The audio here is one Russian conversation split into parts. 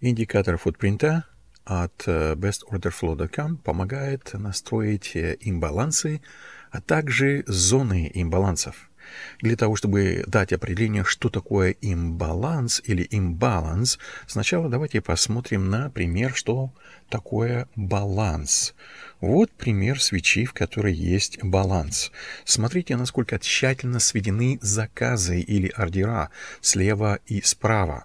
Индикатор футпринта от bestorderflow.com э, помогает настроить э, имбалансы, а также зоны имбалансов. Для того, чтобы дать определение, что такое имбаланс или имбаланс, сначала давайте посмотрим на пример, что такое баланс. Вот пример свечи, в которой есть баланс. Смотрите, насколько тщательно сведены заказы или ордера слева и справа.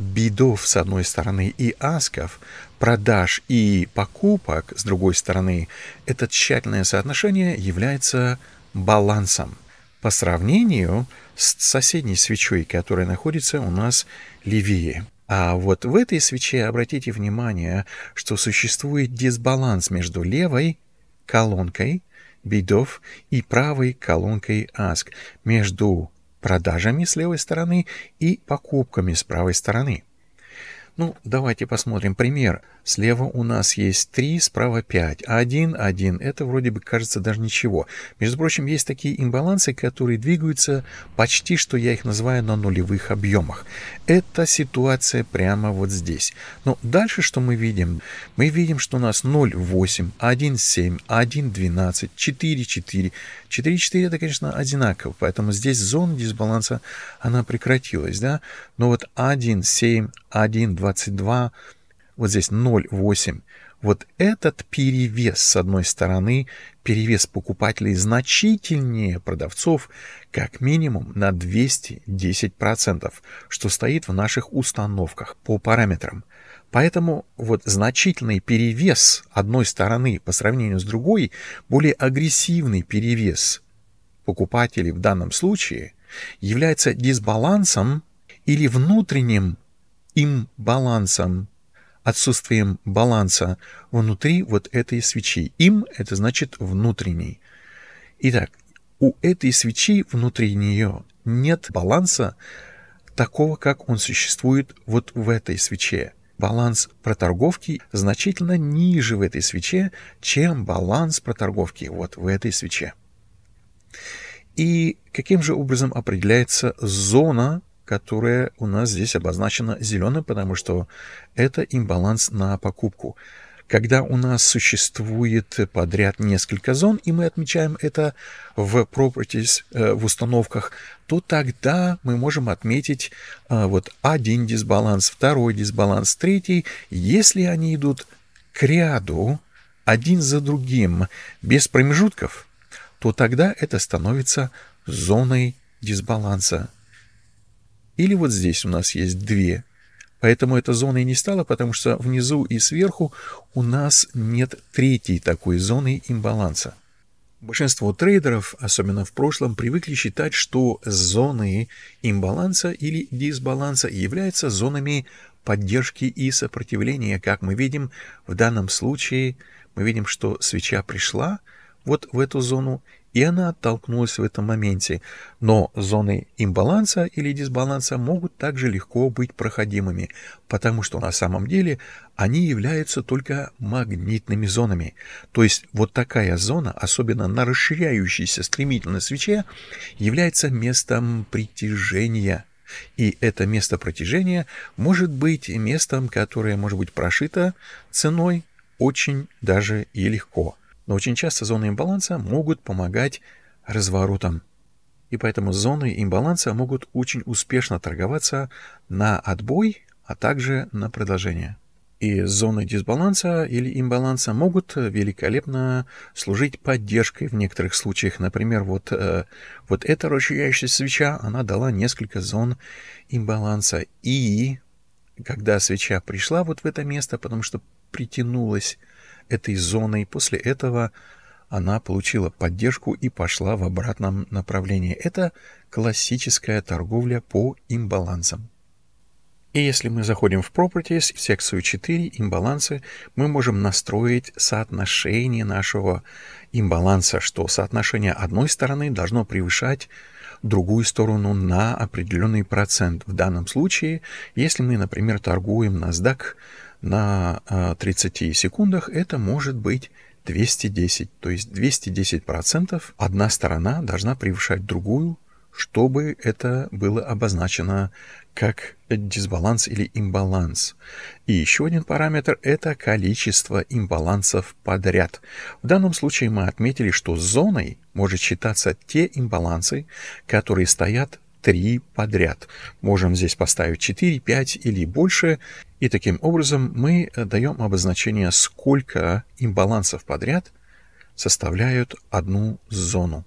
бидов с одной стороны и асков, продаж и покупок с другой стороны, это тщательное соотношение является балансом по сравнению с соседней свечой, которая находится у нас левее. А вот в этой свече обратите внимание, что существует дисбаланс между левой колонкой бидов и правой колонкой аск, между продажами с левой стороны и покупками с правой стороны. Ну, давайте посмотрим пример. Слева у нас есть 3, справа 5, а 1, 1. Это вроде бы кажется даже ничего. Между прочим, есть такие имбалансы, которые двигаются почти, что я их называю, на нулевых объемах. Это ситуация прямо вот здесь. Но дальше что мы видим? Мы видим, что у нас 0, 8, 1, 7, 1, 12, 4, 4. 4, 4 это, конечно, одинаково, поэтому здесь зона дисбаланса, она прекратилась, да? Но вот 1, 7, 1, 22, вот здесь 0,8. Вот этот перевес, с одной стороны, перевес покупателей значительнее продавцов как минимум на 210%, что стоит в наших установках по параметрам. Поэтому вот значительный перевес одной стороны по сравнению с другой, более агрессивный перевес покупателей в данном случае является дисбалансом или внутренним имбалансом, отсутствием баланса внутри вот этой свечи. Им — это значит внутренний. Итак, у этой свечи внутри нее нет баланса такого, как он существует вот в этой свече. Баланс проторговки значительно ниже в этой свече, чем баланс проторговки вот в этой свече. И каким же образом определяется зона которое у нас здесь обозначено зеленым, потому что это имбаланс на покупку. Когда у нас существует подряд несколько зон, и мы отмечаем это в properties, э, в установках, то тогда мы можем отметить э, вот один дисбаланс, второй дисбаланс, третий, если они идут к ряду один за другим, без промежутков, то тогда это становится зоной дисбаланса или вот здесь у нас есть две. Поэтому эта зона и не стала, потому что внизу и сверху у нас нет третьей такой зоны имбаланса. Большинство трейдеров, особенно в прошлом, привыкли считать, что зоны имбаланса или дисбаланса являются зонами поддержки и сопротивления. Как мы видим, в данном случае мы видим, что свеча пришла – вот в эту зону, и она оттолкнулась в этом моменте. Но зоны имбаланса или дисбаланса могут также легко быть проходимыми, потому что на самом деле они являются только магнитными зонами. То есть вот такая зона, особенно на расширяющейся стремительной свече, является местом притяжения. И это место протяжения может быть местом, которое может быть прошито ценой очень даже и легко. Но очень часто зоны имбаланса могут помогать разворотам. И поэтому зоны имбаланса могут очень успешно торговаться на отбой, а также на продолжение. И зоны дисбаланса или имбаланса могут великолепно служить поддержкой в некоторых случаях. Например, вот, э, вот эта расширяющаяся свеча, она дала несколько зон имбаланса. И когда свеча пришла вот в это место, потому что притянулась этой зоной, после этого она получила поддержку и пошла в обратном направлении. Это классическая торговля по имбалансам. И если мы заходим в Properties, в секцию 4, имбалансы, мы можем настроить соотношение нашего имбаланса, что соотношение одной стороны должно превышать другую сторону на определенный процент. В данном случае, если мы, например, торгуем NASDAQ на 30 а, секундах, это может быть 210, то есть 210 процентов одна сторона должна превышать другую чтобы это было обозначено как дисбаланс или имбаланс. И еще один параметр – это количество имбалансов подряд. В данном случае мы отметили, что зоной может считаться те имбалансы, которые стоят три подряд. Можем здесь поставить 4, 5 или больше. И таким образом мы э, даем обозначение, сколько имбалансов подряд составляют одну зону.